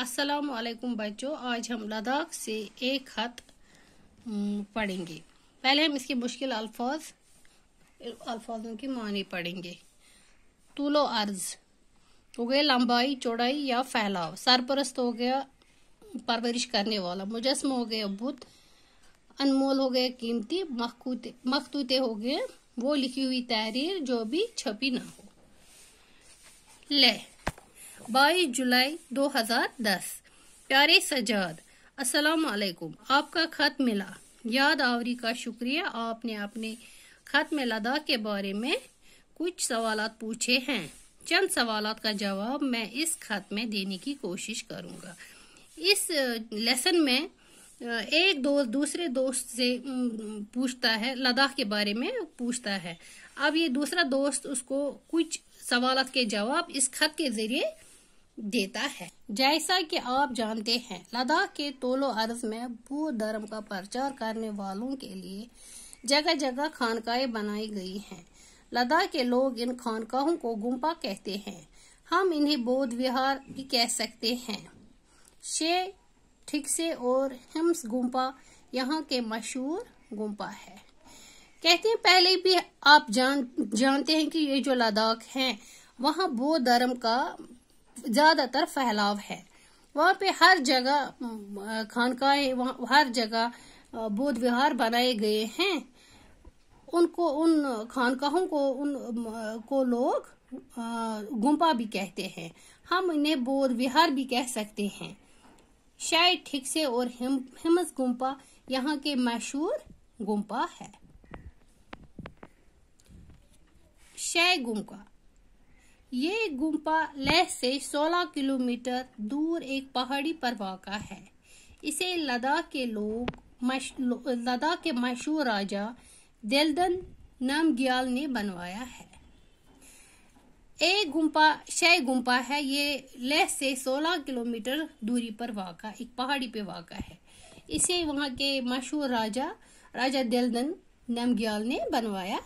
अस्सलाम वालेकुम बच्चों आज हम लद्दाख से एक खत पढ़ेंगे पहले हम इसके मुश्किल अल्फाज अल्फाजों की मानी पढ़ेंगे तूलो अर्ज हो गया लंबाई चौड़ाई या फैलाव सरपरस्त हो गया परवरिश करने वाला मुजस्म हो गया बुत अनमोल हो गया कीमती मखतूते हो गए वो लिखी हुई तहरीर जो भी छपी ना हो ले 22 जुलाई 2010 प्यारे सजाद अस्सलाम वालेकुम आपका खत मिला याद आवरी का शुक्रिया आपने अपने खत में लद्दाख के बारे में कुछ सवाल पूछे हैं चंद सवाल का जवाब मैं इस खत में देने की कोशिश करूंगा इस लेसन में एक दोस्त दूसरे दोस्त से पूछता है लद्दाख के बारे में पूछता है अब ये दूसरा दोस्त उसको कुछ सवाल के जवाब इस खत के जरिए देता है जैसा कि आप जानते हैं लद्दाख के तोलो अर्ज में बौद्ध धर्म का प्रचार करने वालों के लिए जगह जगह खानकाए बनाई गई हैं लद्दाख के लोग इन खानकाहों को गुम्पा कहते हैं हम इन्हें बौद्ध विहार भी कह सकते हैं शे ठिकसे और हिम्स गुम्पा यहाँ के मशहूर गुम्पा है कहते हैं पहले भी आप जान जानते हैं कि ये जो लद्दाख हैं वहाँ बौद्ध धर्म का ज्यादातर फैलाव है वहाँ पे हर जगह खानकाएं हर जगह बोध विहार बनाए गए हैं उनको उन खानकाहों को उन को लोग गुम्पा भी कहते हैं हम इन्हें बोध विहार भी कह सकते हैं शायद ठीक से और हिम, हिमस गुम्पा यहाँ के मशहूर गुम्पा है शय गुम्पा ये गुम्पा लेह से 16 किलोमीटर दूर एक पहाड़ी पर वाका है इसे लद्दाख के लोग लद्दाख के मशहूर राजा दिलदन नामग्याल ने बनवाया है ए गुम्पा शय गुम्पा है ये लेह से 16 किलोमीटर दूरी पर वाका एक पहाड़ी पे वाक़ है इसे वहाँ के मशहूर राजा राजा दिलदन नमग्याल ने बनवाया